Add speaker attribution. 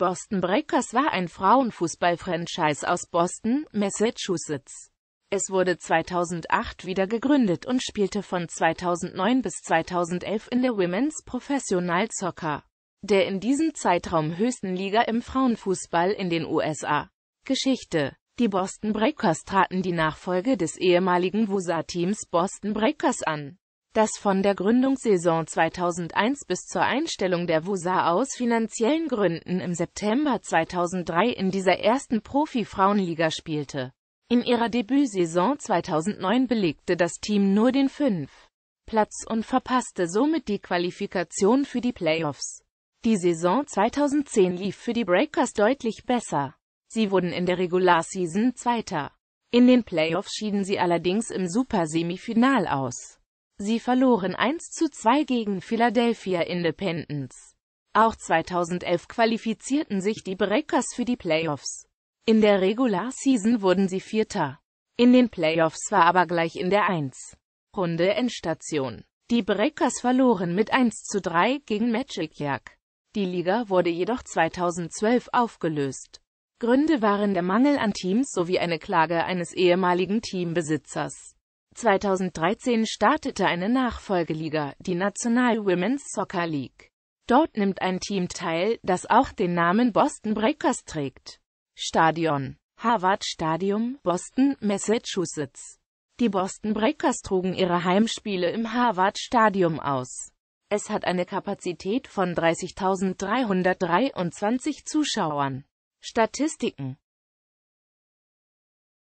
Speaker 1: Boston Breakers war ein Frauenfußball-Franchise aus Boston, Massachusetts. Es wurde 2008 wieder gegründet und spielte von 2009 bis 2011 in der Women's Professional Soccer, der in diesem Zeitraum höchsten Liga im Frauenfußball in den USA. Geschichte Die Boston Breakers traten die Nachfolge des ehemaligen WUSA-Teams Boston Breakers an das von der Gründungssaison 2001 bis zur Einstellung der WUSA aus finanziellen Gründen im September 2003 in dieser ersten Profi-Frauenliga spielte. In ihrer Debütsaison 2009 belegte das Team nur den 5. Platz und verpasste somit die Qualifikation für die Playoffs. Die Saison 2010 lief für die Breakers deutlich besser. Sie wurden in der Regular Zweiter. In den Playoffs schieden sie allerdings im Super-Semifinal aus. Sie verloren 1 zu 2 gegen Philadelphia Independence. Auch 2011 qualifizierten sich die Breakers für die Playoffs. In der Regular Season wurden sie Vierter. In den Playoffs war aber gleich in der 1. Runde Endstation. Die Breakers verloren mit 1 zu 3 gegen Magic Die Liga wurde jedoch 2012 aufgelöst. Gründe waren der Mangel an Teams sowie eine Klage eines ehemaligen Teambesitzers. 2013 startete eine Nachfolgeliga, die National Women's Soccer League. Dort nimmt ein Team teil, das auch den Namen Boston Breakers trägt. Stadion Harvard Stadium, Boston, Massachusetts. Die Boston Breakers trugen ihre Heimspiele im Harvard Stadium aus. Es hat eine Kapazität von 30.323 Zuschauern. Statistiken